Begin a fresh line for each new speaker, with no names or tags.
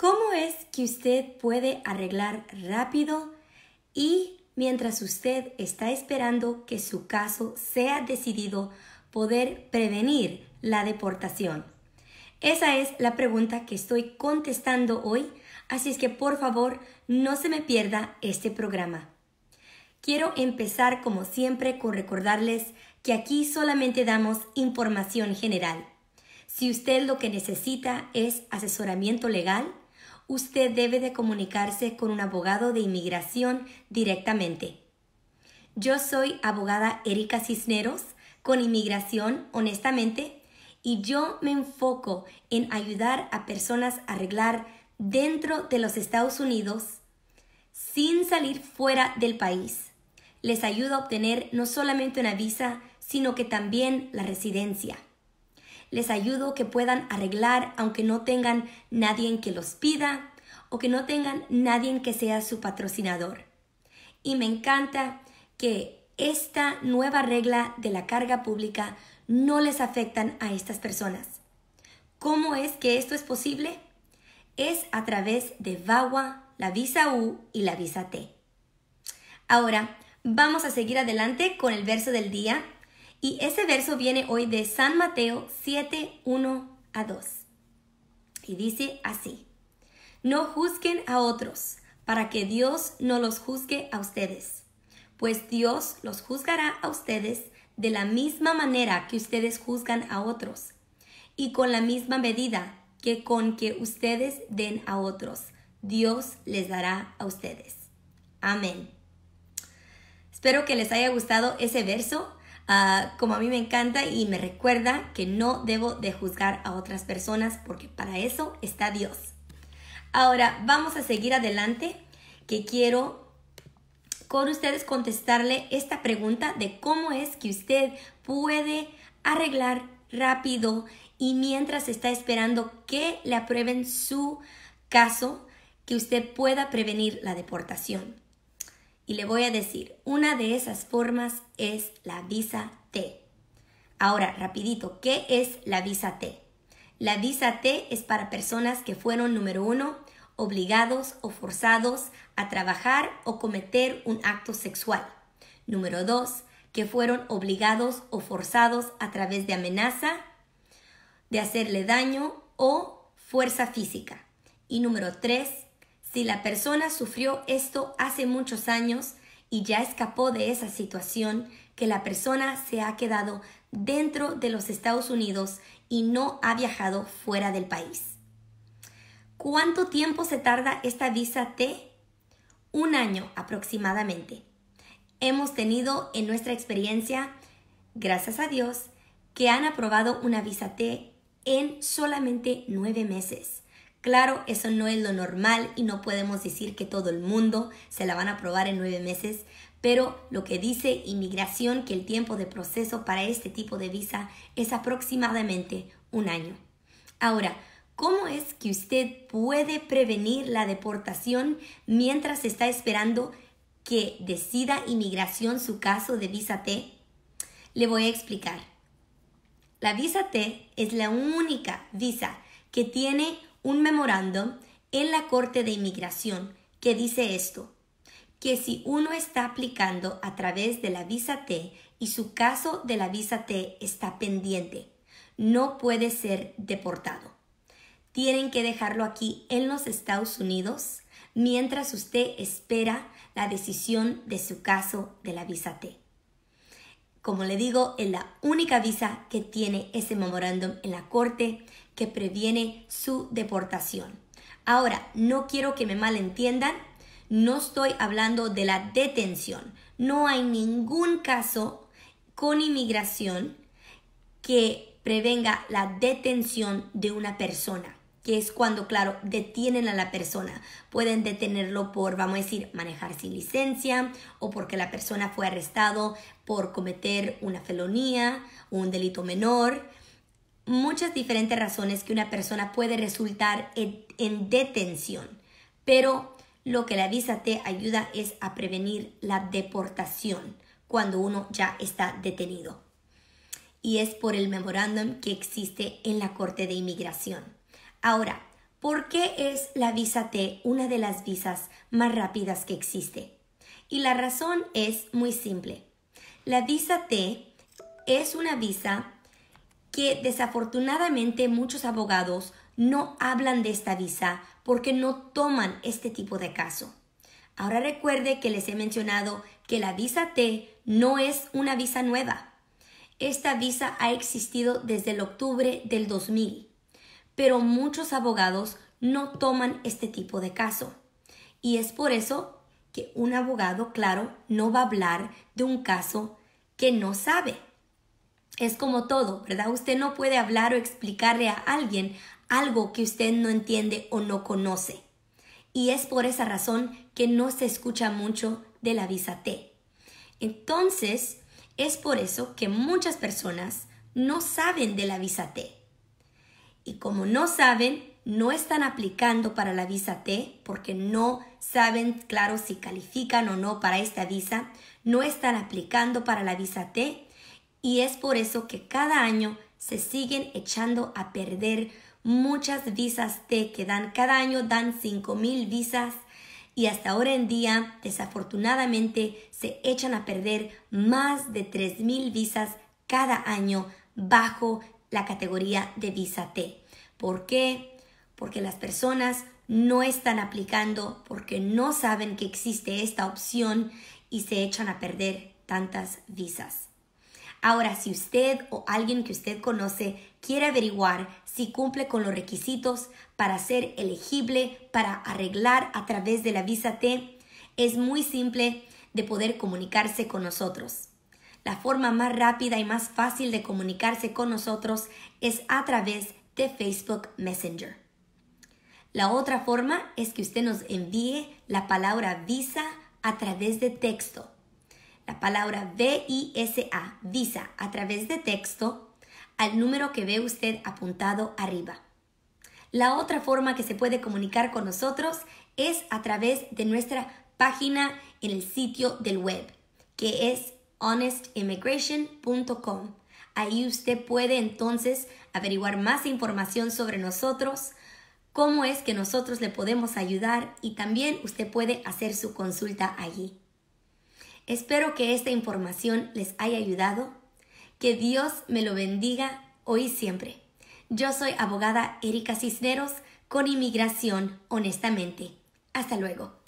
¿Cómo es que usted puede arreglar rápido y mientras usted está esperando que su caso sea decidido poder prevenir la deportación? Esa es la pregunta que estoy contestando hoy, así es que por favor no se me pierda este programa. Quiero empezar como siempre con recordarles que aquí solamente damos información general. Si usted lo que necesita es asesoramiento legal, usted debe de comunicarse con un abogado de inmigración directamente. Yo soy abogada Erika Cisneros con inmigración honestamente y yo me enfoco en ayudar a personas a arreglar dentro de los Estados Unidos sin salir fuera del país. Les ayudo a obtener no solamente una visa, sino que también la residencia les ayudo que puedan arreglar aunque no tengan nadie que los pida o que no tengan nadie que sea su patrocinador. Y me encanta que esta nueva regla de la carga pública no les afectan a estas personas. ¿Cómo es que esto es posible? Es a través de VAWA, la visa U y la visa T. Ahora, vamos a seguir adelante con el verso del día y ese verso viene hoy de San Mateo 7, 1 a 2. Y dice así, no juzguen a otros para que Dios no los juzgue a ustedes, pues Dios los juzgará a ustedes de la misma manera que ustedes juzgan a otros, y con la misma medida que con que ustedes den a otros, Dios les dará a ustedes. Amén. Espero que les haya gustado ese verso. Ah, como a mí me encanta y me recuerda que no debo de juzgar a otras personas porque para eso está Dios. Ahora vamos a seguir adelante que quiero con ustedes contestarle esta pregunta de cómo es que usted puede arreglar rápido y mientras está esperando que le aprueben su caso, que usted pueda prevenir la deportación y le voy a decir, una de esas formas es la visa T. Ahora, rapidito, ¿qué es la visa T? La visa T es para personas que fueron, número uno, obligados o forzados a trabajar o cometer un acto sexual. Número dos, que fueron obligados o forzados a través de amenaza, de hacerle daño o fuerza física. Y número tres, si la persona sufrió esto hace muchos años y ya escapó de esa situación, que la persona se ha quedado dentro de los Estados Unidos y no ha viajado fuera del país. ¿Cuánto tiempo se tarda esta visa T? Un año aproximadamente. Hemos tenido en nuestra experiencia, gracias a Dios, que han aprobado una visa T en solamente nueve meses Claro, eso no es lo normal y no podemos decir que todo el mundo se la van a aprobar en nueve meses, pero lo que dice inmigración que el tiempo de proceso para este tipo de visa es aproximadamente un año. Ahora, ¿cómo es que usted puede prevenir la deportación mientras está esperando que decida inmigración su caso de visa T? Le voy a explicar. La visa T es la única visa que tiene un memorándum en la Corte de Inmigración que dice esto, que si uno está aplicando a través de la visa T y su caso de la visa T está pendiente, no puede ser deportado. Tienen que dejarlo aquí en los Estados Unidos mientras usted espera la decisión de su caso de la visa T. Como le digo, es la única visa que tiene ese memorándum en la corte que previene su deportación. Ahora, no quiero que me malentiendan, no estoy hablando de la detención. No hay ningún caso con inmigración que prevenga la detención de una persona que es cuando, claro, detienen a la persona. Pueden detenerlo por, vamos a decir, manejar sin licencia o porque la persona fue arrestado por cometer una felonía un delito menor. Muchas diferentes razones que una persona puede resultar en, en detención. Pero lo que la visa te ayuda es a prevenir la deportación cuando uno ya está detenido. Y es por el memorándum que existe en la Corte de Inmigración. Ahora, ¿por qué es la visa T una de las visas más rápidas que existe? Y la razón es muy simple. La visa T es una visa que desafortunadamente muchos abogados no hablan de esta visa porque no toman este tipo de caso. Ahora recuerde que les he mencionado que la visa T no es una visa nueva. Esta visa ha existido desde el octubre del 2000 pero muchos abogados no toman este tipo de caso. Y es por eso que un abogado, claro, no va a hablar de un caso que no sabe. Es como todo, ¿verdad? Usted no puede hablar o explicarle a alguien algo que usted no entiende o no conoce. Y es por esa razón que no se escucha mucho de la visa T. Entonces, es por eso que muchas personas no saben de la visa T y como no saben, no están aplicando para la visa T porque no saben, claro, si califican o no para esta visa, no están aplicando para la visa T y es por eso que cada año se siguen echando a perder muchas visas T que dan cada año, dan 5.000 visas y hasta ahora en día, desafortunadamente, se echan a perder más de 3.000 visas cada año bajo la categoría de visa T. ¿Por qué? Porque las personas no están aplicando, porque no saben que existe esta opción y se echan a perder tantas visas. Ahora, si usted o alguien que usted conoce quiere averiguar si cumple con los requisitos para ser elegible para arreglar a través de la visa T, es muy simple de poder comunicarse con nosotros. La forma más rápida y más fácil de comunicarse con nosotros es a través de Facebook Messenger. La otra forma es que usted nos envíe la palabra visa a través de texto. La palabra V-I-S-A, visa, a través de texto al número que ve usted apuntado arriba. La otra forma que se puede comunicar con nosotros es a través de nuestra página en el sitio del web, que es honestimmigration.com. Ahí usted puede entonces averiguar más información sobre nosotros, cómo es que nosotros le podemos ayudar y también usted puede hacer su consulta allí. Espero que esta información les haya ayudado. Que Dios me lo bendiga hoy y siempre. Yo soy abogada Erika Cisneros con Inmigración Honestamente. Hasta luego.